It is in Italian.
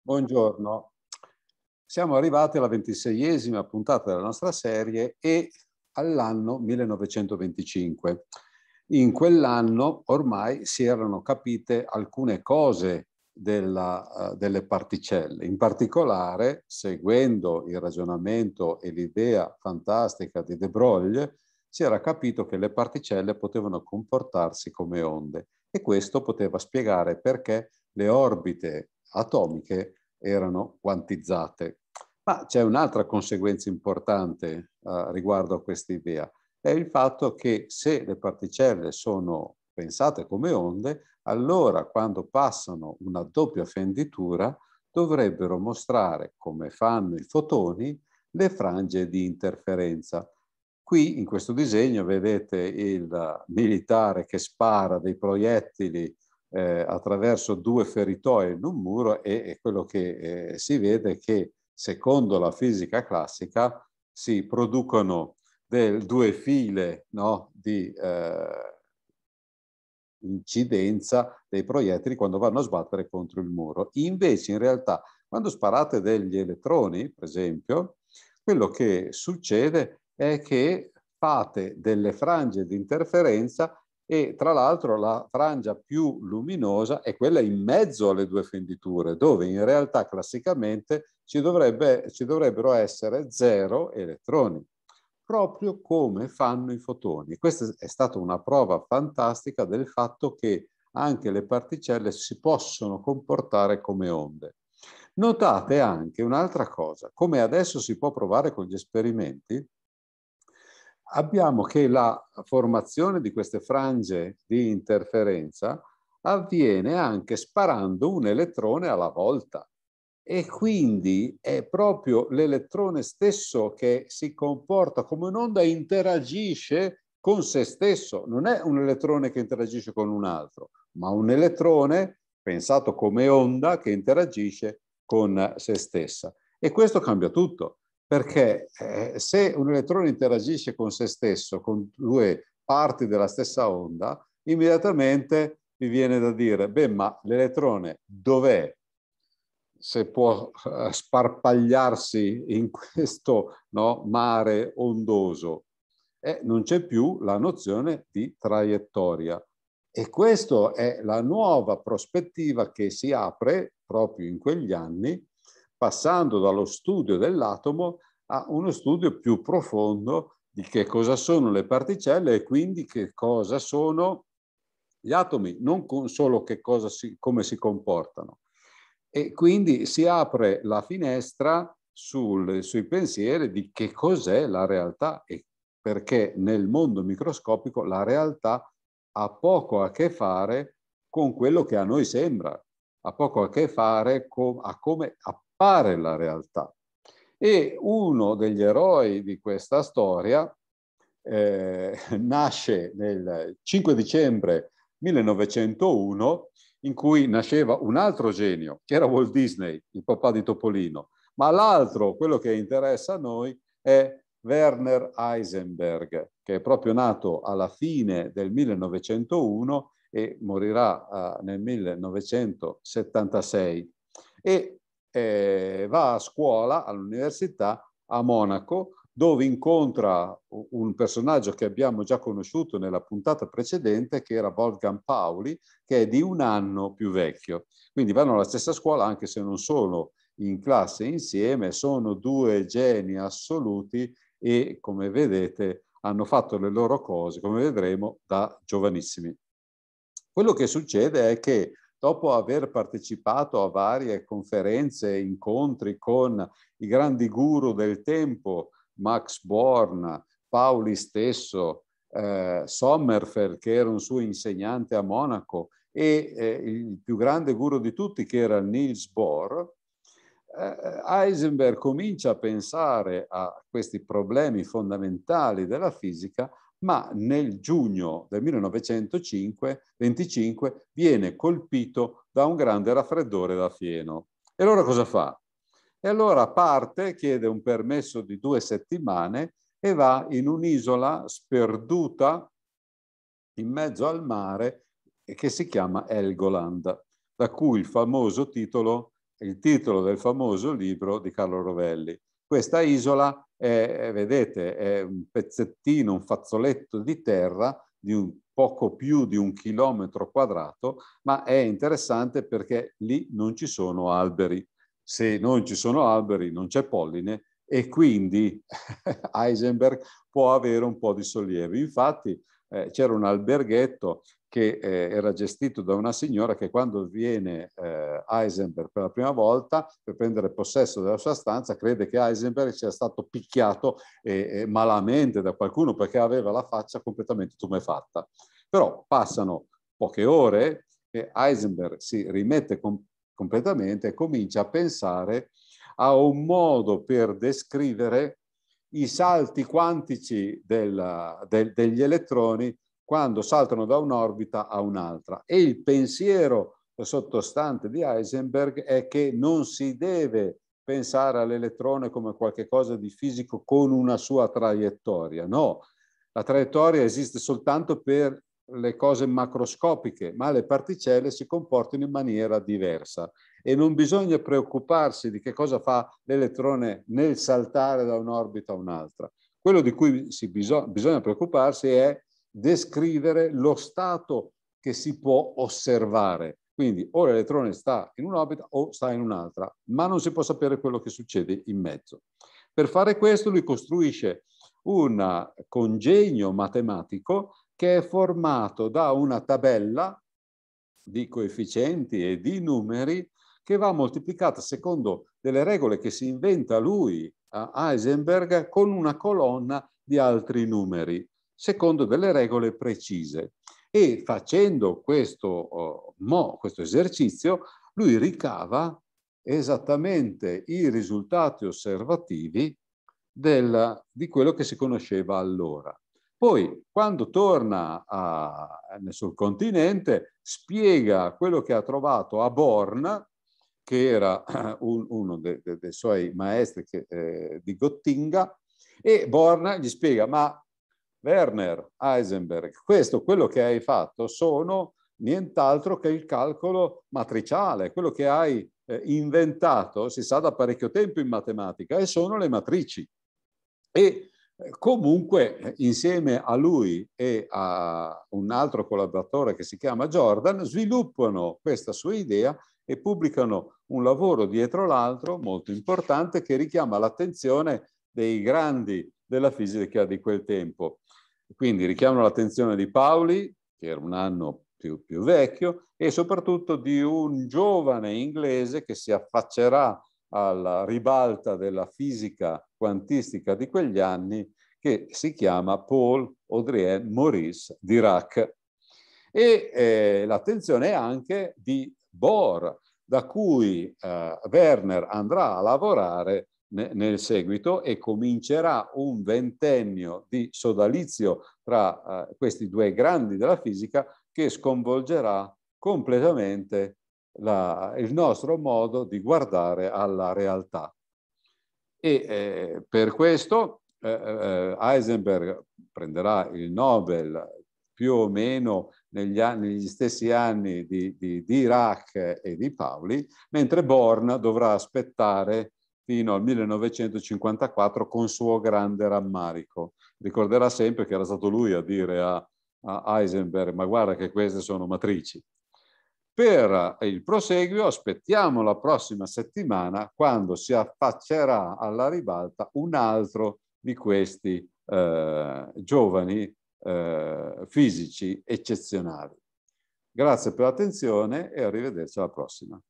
Buongiorno. Siamo arrivati alla ventiseiesima puntata della nostra serie e all'anno 1925. In quell'anno ormai si erano capite alcune cose della, uh, delle particelle. In particolare, seguendo il ragionamento e l'idea fantastica di De Broglie, si era capito che le particelle potevano comportarsi come onde e questo poteva spiegare perché le orbite atomiche erano quantizzate. Ma c'è un'altra conseguenza importante eh, riguardo a questa idea, è il fatto che se le particelle sono pensate come onde, allora quando passano una doppia fenditura dovrebbero mostrare, come fanno i fotoni, le frange di interferenza. Qui in questo disegno vedete il militare che spara dei proiettili eh, attraverso due feritoie in un muro e, e quello che eh, si vede è che secondo la fisica classica si producono del, due file no, di eh, incidenza dei proiettili quando vanno a sbattere contro il muro. Invece in realtà quando sparate degli elettroni, per esempio, quello che succede è che fate delle frange di interferenza e tra l'altro la frangia più luminosa è quella in mezzo alle due fenditure, dove in realtà classicamente ci, dovrebbe, ci dovrebbero essere zero elettroni, proprio come fanno i fotoni. Questa è stata una prova fantastica del fatto che anche le particelle si possono comportare come onde. Notate anche un'altra cosa, come adesso si può provare con gli esperimenti, abbiamo che la formazione di queste frange di interferenza avviene anche sparando un elettrone alla volta e quindi è proprio l'elettrone stesso che si comporta come un'onda interagisce con se stesso, non è un elettrone che interagisce con un altro, ma un elettrone pensato come onda che interagisce con se stessa. E questo cambia tutto, perché eh, se un elettrone interagisce con se stesso, con due parti della stessa onda, immediatamente mi viene da dire, beh, ma l'elettrone dov'è? Se può eh, sparpagliarsi in questo no, mare ondoso. Eh, non c'è più la nozione di traiettoria. E questa è la nuova prospettiva che si apre proprio in quegli anni passando dallo studio dell'atomo a uno studio più profondo di che cosa sono le particelle e quindi che cosa sono gli atomi, non solo si, come si comportano. E quindi si apre la finestra sul, sui pensieri di che cos'è la realtà e perché nel mondo microscopico la realtà ha poco a che fare con quello che a noi sembra, ha poco a che fare con, a come, a, fare la realtà. E uno degli eroi di questa storia eh, nasce nel 5 dicembre 1901, in cui nasceva un altro genio, che era Walt Disney, il papà di Topolino, ma l'altro, quello che interessa a noi, è Werner Heisenberg, che è proprio nato alla fine del 1901 e morirà eh, nel 1976. E eh, va a scuola, all'università, a Monaco, dove incontra un personaggio che abbiamo già conosciuto nella puntata precedente, che era Wolfgang Pauli, che è di un anno più vecchio. Quindi vanno alla stessa scuola, anche se non sono in classe insieme, sono due geni assoluti e, come vedete, hanno fatto le loro cose, come vedremo, da giovanissimi. Quello che succede è che dopo aver partecipato a varie conferenze, e incontri con i grandi guru del tempo, Max Born, Pauli stesso, eh, Sommerfeld, che era un suo insegnante a Monaco, e eh, il più grande guru di tutti, che era Niels Bohr, eh, Heisenberg comincia a pensare a questi problemi fondamentali della fisica ma nel giugno del 1925 viene colpito da un grande raffreddore da fieno. E allora cosa fa? E allora parte, chiede un permesso di due settimane e va in un'isola sperduta in mezzo al mare eh, che si chiama Elgoland, da cui il famoso titolo, il titolo del famoso libro di Carlo Rovelli, questa isola è, vedete, è un pezzettino, un fazzoletto di terra di un poco più di un chilometro quadrato, ma è interessante perché lì non ci sono alberi. Se non ci sono alberi non c'è polline e quindi Heisenberg può avere un po' di sollievo. Infatti eh, c'era un alberghetto che eh, era gestito da una signora che quando viene eh, Heisenberg per la prima volta per prendere possesso della sua stanza crede che Heisenberg sia stato picchiato eh, malamente da qualcuno perché aveva la faccia completamente tumefatta. Però passano poche ore e Heisenberg si rimette com- completamente e comincia a pensare a un modo per descrivere i salti quantici della, del, degli elettroni quando saltano da un'orbita a un'altra. E il pensiero sottostante di Heisenberg è che non si deve pensare all'elettrone come qualcosa di fisico con una sua traiettoria, no. La traiettoria esiste soltanto per le cose macroscopiche, ma le particelle si comportano in maniera diversa e non bisogna preoccuparsi di che cosa fa l'elettrone nel saltare da un'orbita a un'altra. Quello di cui bisogna preoccuparsi è descrivere lo stato che si può osservare. Quindi o l'elettrone sta in un'orbita o sta in un'altra, ma non si può sapere quello che succede in mezzo. Per fare questo lui costruisce un congegno matematico che è formato da una tabella di coefficienti e di numeri che va moltiplicata secondo delle regole che si inventa lui a Heisenberg con una colonna di altri numeri secondo delle regole precise. E facendo questo, oh, mo, questo esercizio, lui ricava esattamente i risultati osservativi del, di quello che si conosceva allora. Poi, quando torna a, sul continente, spiega quello che ha trovato a Born, che era un, uno de, de, dei suoi maestri che, eh, di Gottinga, e Born gli spiega, ma Werner Heisenberg, questo quello che hai fatto sono nient'altro che il calcolo matriciale, quello che hai eh, inventato, si sa da parecchio tempo in matematica, e sono le matrici. E eh, comunque eh, insieme a lui e a un altro collaboratore che si chiama Jordan sviluppano questa sua idea e pubblicano un lavoro dietro l'altro molto importante che richiama l'attenzione dei grandi della fisica di quel tempo. Quindi richiamano l'attenzione di Pauli, che era un anno più, più vecchio, e soprattutto di un giovane inglese che si affaccerà alla ribalta della fisica quantistica di quegli anni, che si chiama Paul Audrey Maurice Dirac. E eh, l'attenzione anche di Bohr, da cui eh, Werner andrà a lavorare nel seguito e comincerà un ventennio di sodalizio tra eh, questi due grandi della fisica che sconvolgerà completamente la, il nostro modo di guardare alla realtà. E eh, per questo eh, eh Heisenberg prenderà il Nobel più o meno negli, anni, negli stessi anni di, di Dirac e di Pauli, mentre Born dovrà aspettare fino al 1954 con suo grande rammarico. Ricorderà sempre che era stato lui a dire a, a Heisenberg, ma guarda che queste sono matrici. Per eh, il proseguio aspettiamo la prossima settimana quando si affaccerà alla ribalta un altro di questi eh, giovani eh, fisici eccezionali. Grazie per l'attenzione e arrivederci alla prossima.